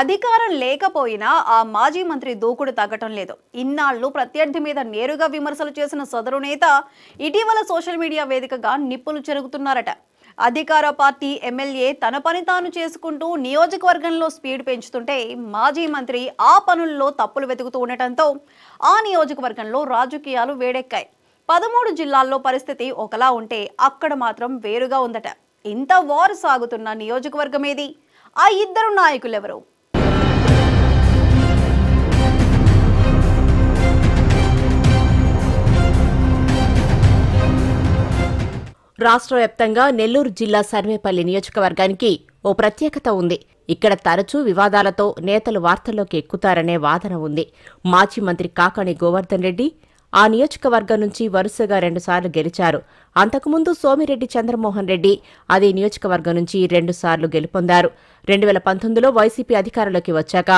అధికారం లేకపోయినా ఆ మాజీ మంత్రి దూకుడు తగ్గటం లేదు ఇన్నాళ్లు ప్రత్యర్థి మీద నేరుగా విమర్శలు చేసిన సదరు నేత ఇటీవల సోషల్ మీడియా వేదికగా నిప్పులు చెరుగుతున్నారట అధికార పార్టీ ఎమ్మెల్యే తన పని తాను చేసుకుంటూ నియోజకవర్గంలో స్పీడ్ పెంచుతుంటే మాజీ మంత్రి ఆ పనుల్లో తప్పులు వెతుకుతూ ఉండటంతో ఆ నియోజకవర్గంలో రాజకీయాలు వేడెక్కాయి పదమూడు జిల్లాల్లో పరిస్థితి ఒకలా ఉంటే అక్కడ మాత్రం వేరుగా ఉందట ఇంత వారు సాగుతున్న నియోజకవర్గం ఏది ఆ ఇద్దరు నాయకులెవరు రాష్ట్ర వ్యాప్తంగా నెల్లూరు జిల్లా సర్వేపల్లి నియోజకవర్గానికి ఓ ప్రత్యేకత ఉంది ఇక్కడ తరచూ వివాదాలతో నేతలు వార్తల్లోకి ఎక్కుతారనే వాదన ఉంది మాజీ మంత్రి కాకాణి గోవర్ధన్ రెడ్డి ఆ నియోజకవర్గం నుంచి వరుసగా రెండుసార్లు గెలిచారు అంతకుముందు సోమిరెడ్డి చంద్రమోహన్ రెడ్డి అదే నియోజకవర్గం నుంచి రెండుసార్లు గెలుపొందారు రెండు వేల పంతొమ్మిదిలో వైసీపీ అధికారంలోకి వచ్చాక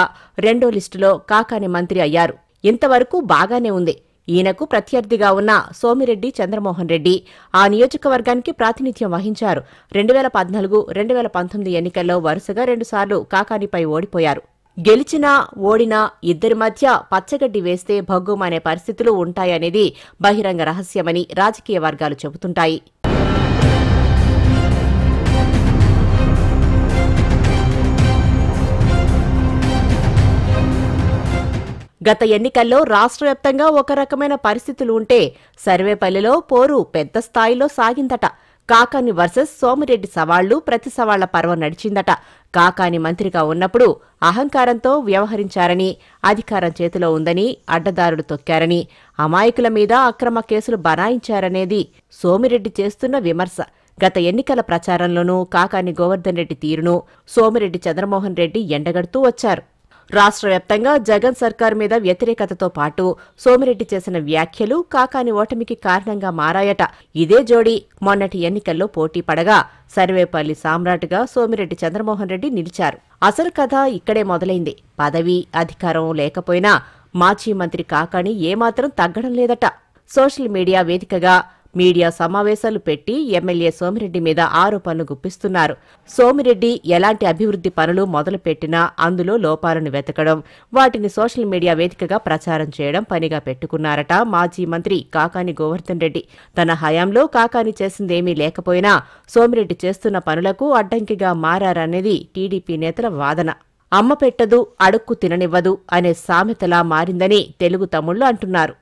రెండో లిస్టులో కాకాని మంత్రి అయ్యారు ఇంతవరకు బాగానే ఉంది ఈయనకు ప్రత్యర్థిగా ఉన్న సోమిరెడ్డి చంద్రమోహన్ రెడ్డి ఆ నియోజకవర్గానికి ప్రాతినిధ్యం వహించారు రెండు వేల పద్నాలుగు రెండు వేల పంతొమ్మిది ఎన్నికల్లో వరుసగా రెండుసార్లు కాకానిపై ఓడిపోయారు గెలిచినా ఓడినా ఇద్దరి మధ్య పచ్చగడ్డి వేస్తే భగ్గుమనే పరిస్థితులు ఉంటాయనేది బహిరంగ రహస్యమని రాజకీయ వర్గాలు చెబుతుంటాయి గత ఎన్నికల్లో రాష్ట్ర వ్యాప్తంగా ఒక రకమైన పరిస్థితులు ఉంటే సర్వేపల్లిలో పోరు పెద్ద స్థాయిలో సాగిందట కాకాని వర్సెస్ సోమిరెడ్డి సవాళ్లు ప్రతి సవాళ్ల పర్వం నడిచిందట కాకాని మంత్రిగా ఉన్నప్పుడు అహంకారంతో వ్యవహరించారని అధికారం చేతిలో ఉందని అడ్డదారులు తొక్కారని అమాయకుల మీద అక్రమ కేసులు బనాయించారనేది సోమిరెడ్డి చేస్తున్న విమర్శ గత ఎన్నికల ప్రచారంలోనూ కాకాని గోవర్ధన్ రెడ్డి తీరును సోమిరెడ్డి చంద్రమోహన్ రెడ్డి ఎండగడుతూ వచ్చారు రాష్ట్ర వ్యాప్తంగా జగన్ సర్కార్ మీద వ్యతిరేకతతో పాటు సోమిరెడ్డి చేసిన వ్యాఖ్యలు కాకాని ఓటమికి కారణంగా మారాయట ఇదే జోడి మొన్నటి ఎన్నికల్లో పోటీ పడగా సర్వేపల్లి సామ్రాట్గా సోమిరెడ్డి చంద్రమోహన్ రెడ్డి నిలిచారు అసలు కథ ఇక్కడే మొదలైంది పదవి అధికారం లేకపోయినా మాజీ మంత్రి కాకాణి ఏమాత్రం తగ్గడం లేదట సోషల్ మీడియా వేదికగా మీడియా సమావేశాలు పెట్టి ఎమ్మెల్యే సోమిరెడ్డి మీద ఆరోపణలు గుప్పిస్తున్నారు సోమిరెడ్డి ఎలాంటి అభివృద్ధి పనులు మొదలుపెట్టినా అందులో లోపాలను వెతకడం వాటిని సోషల్ మీడియా వేదికగా ప్రచారం చేయడం పనిగా పెట్టుకున్నారట మాజీ మంత్రి కాకాని గోవర్ధన్ రెడ్డి తన హయాంలో కాకాని చేసిందేమీ లేకపోయినా సోమిరెడ్డి చేస్తున్న పనులకు అడ్డంకిగా మారనేది టీడీపీ నేతల వాదన అమ్మ పెట్టదు అడుక్కు తిననివ్వదు అనే సామెతలా మారిందని తెలుగు తమ్ముళ్లు అంటున్నారు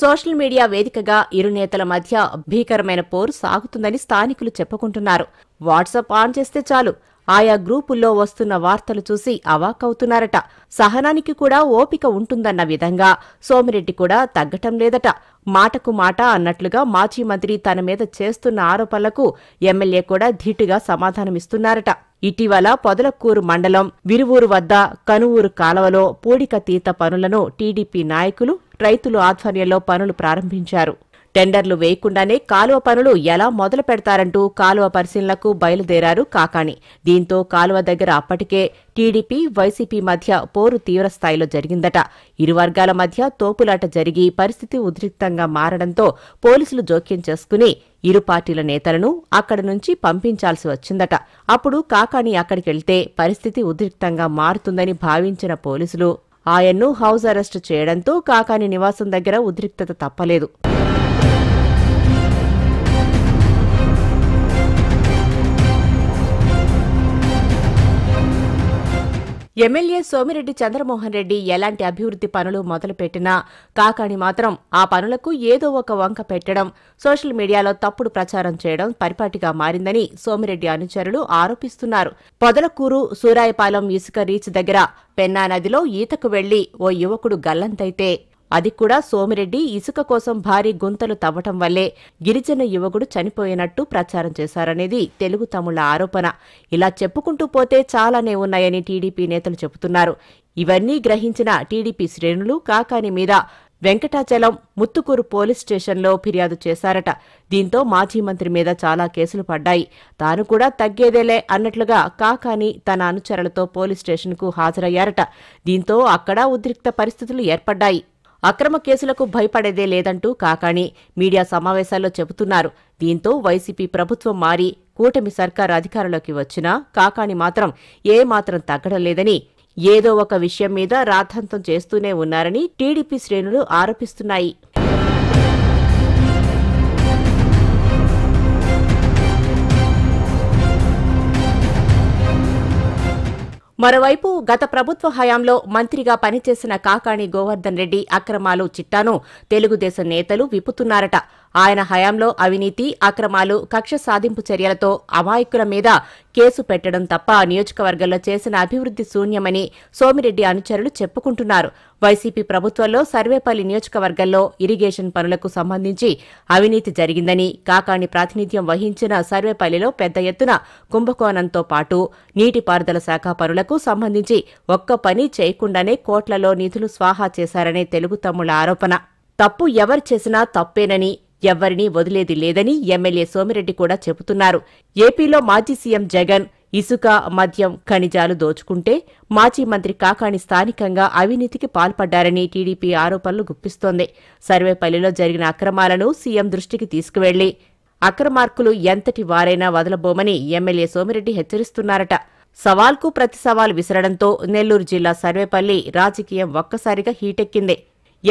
సోషల్ మీడియా వేదికగా ఇరు నేతల మధ్య భీకరమైన పోరు సాగుతుందని స్థానికులు చెప్పుకుంటున్నారు వాట్సాప్ ఆన్ చేస్తే చాలు ఆయా గ్రూపుల్లో వస్తున్న వార్తలు చూసి అవాకవుతున్నారట సహనానికి కూడా ఓపిక ఉంటుందన్న విధంగా సోమిరెడ్డి కూడా తగ్గటం లేదట మాటకు మాట అన్నట్లుగా మాజీ మంత్రి తన మీద చేస్తున్న ఆరోపణలకు ఎమ్మెల్యే కూడా ధీటుగా సమాధానమిస్తున్నారట ఇటీవల పొదలకూరు మండలం విరువూరు వద్ద కనువూరు కాలవలో పూడికతీత పనులను టీడీపీ నాయకులు రైతులు ఆధ్వర్యంలో పనులు ప్రారంభించారు టెండర్లు వేయకుండానే కాలువ పనులు ఎలా మొదలు పెడతారంటూ కాలువ పరిశీలనకు బయలుదేరారు కాకాణి దీంతో కాలువ దగ్గర అప్పటికే టీడీపీ వైసీపీ మధ్య పోరు తీవ్రస్థాయిలో జరిగిందట ఇరు వర్గాల మధ్య తోపులాట జరిగి పరిస్థితి ఉద్రిక్తంగా మారడంతో పోలీసులు జోక్యం చేసుకుని ఇరు పార్టీల నేతలను అక్కడి నుంచి పంపించాల్సి వచ్చిందట అప్పుడు కాకాని అక్కడికెళ్తే పరిస్థితి ఉద్రిక్తంగా మారుతుందని భావించిన పోలీసులు ఆయన్ను హౌస్ అరెస్టు చేయడంతో కాకాని నివాసం దగ్గర ఉద్రిక్తత తప్పలేదు ఎమ్మెల్యే సోమిరెడ్డి చంద్రమోహన్ రెడ్డి ఎలాంటి అభివృద్ది పనులు మొదలుపెట్టినా కాకాణి మాత్రం ఆ పనులకు ఏదో ఒక వంక పెట్టడం సోషల్ మీడియాలో తప్పుడు ప్రచారం చేయడం పరిపాటిగా మారిందని సోమిరెడ్డి అనుచరులు ఆరోపిస్తున్నారు పొదలకూరు సూరాయపాలెం ఇసుక రీచ్ దగ్గర పెన్నా నదిలో ఈతకు వెళ్లి ఓ యువకుడు గల్లంతైతే అది కూడా సోమిరెడ్డి ఇసుక కోసం భారీ గుంతలు తవ్వటం వల్లే గిరిజన యువకుడు చనిపోయినట్టు ప్రచారం చేశారనేది తెలుగు తమిళ ఆరోపణ ఇలా చెప్పుకుంటూ పోతే చాలానే ఉన్నాయని టీడీపీ నేతలు చెబుతున్నారు ఇవన్నీ గ్రహించిన టీడీపీ శ్రేణులు కాకాని మీద వెంకటాచలం ముత్తుకూరు పోలీస్ స్టేషన్లో ఫిర్యాదు చేశారట దీంతో మాజీ మంత్రి మీద చాలా కేసులు పడ్డాయి తాను కూడా తగ్గేదేలే అన్నట్లుగా కాకాని తన అనుచరులతో పోలీస్ స్టేషన్కు హాజరయ్యారట దీంతో అక్కడా ఉద్రిక్త పరిస్థితులు ఏర్పడ్డాయి అక్రమ కేసులకు భయపడేదే లేదంటూ కాకాణి మీడియా సమావేశాల్లో చెబుతున్నారు దీంతో వైసీపీ ప్రభుత్వం మారి కూటమి సర్కార్ అధికారంలోకి వచ్చినా కాకాణి మాత్రం ఏమాత్రం తగ్గడం లేదని ఏదో ఒక విషయం మీద రాద్ధాంతం చేస్తూనే ఉన్నారని టీడీపీ శ్రేణులు ఆరోపిస్తున్నాయి మరోవైపు గత ప్రభుత్వ హయాంలో మంత్రిగా పనిచేసిన కాకాణి గోవర్ధన్ రెడ్డి అక్రమాలు చిట్టాను తెలుగుదేశం నేతలు విప్పుతున్నారట ఆయన హయాంలో అవినీతి అక్రమాలు కక్ష సాధింపు చర్యలతో అమాయకుల మీద కేసు పెట్టడం తప్ప నియోజకవర్గంలో చేసిన అభివృద్ది శూన్యమని సోమిరెడ్డి అనుచరులు చెప్పుకుంటున్నారు వైసీపీ ప్రభుత్వంలో సర్వేపల్లి నియోజకవర్గంలో ఇరిగేషన్ పనులకు సంబంధించి అవినీతి జరిగిందని కాకాని ప్రాతినిధ్యం వహించిన సర్వేపల్లిలో పెద్ద ఎత్తున కుంభకోణంతో పాటు నీటిపారుదల శాఖ పనులకు సంబంధించి ఒక్క పని చేయకుండానే కోట్లలో నిధులు స్వాహా చేశారనే తెలుగు తమ్ముళ్ల ఆరోపణ తప్పు ఎవరు చేసినా తప్పేనని ఎవ్వరినీ వదిలేది లేదని ఎమ్మెల్యే సోమిరెడ్డి కూడా చెబుతున్నారు ఏపీలో మాజీ సీఎం జగన్ ఇసుక మద్యం ఖనిజాలు దోచుకుంటే మాజీ మంత్రి కాకాణి స్థానికంగా అవినీతికి పాల్పడ్డారని టీడీపీ ఆరోపణలు గుప్పిస్తోంది సర్వేపల్లిలో జరిగిన అక్రమాలను సీఎం దృష్టికి తీసుకువెళ్లి అక్రమార్కులు ఎంతటి వారైనా వదలబోమని ఎమ్మెల్యే సోమిరెడ్డి హెచ్చరిస్తున్నారట సవాల్కు ప్రతి సవాల్ విసరడంతో నెల్లూరు జిల్లా సర్వేపల్లి రాజకీయం ఒక్కసారిగా హీటెక్కింది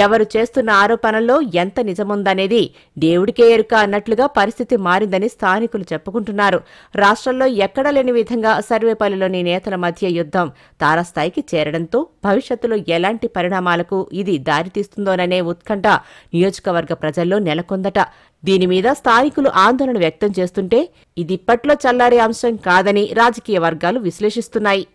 ఎవరు చేస్తున్న ఆరోపణల్లో ఎంత నిజముందనేది దేవుడికే ఎరుక అన్నట్లుగా పరిస్థితి మారిందని స్థానికులు చెప్పుకుంటున్నారు రాష్ట్రంలో ఎక్కడా లేని విధంగా సర్వేపల్లిలోని నేతల మధ్య యుద్ధం తారాస్థాయికి చేరడంతో భవిష్యత్తులో ఎలాంటి పరిణామాలకు ఇది దారితీస్తుందోననే ఉత్కంఠ నియోజకవర్గ ప్రజల్లో నెలకొందట దీని మీద స్థానికులు ఆందోళన వ్యక్తం చేస్తుంటే ఇది ఇప్పట్లో చల్లారే అంశం కాదని రాజకీయ వర్గాలు విశ్లేషిస్తున్నాయి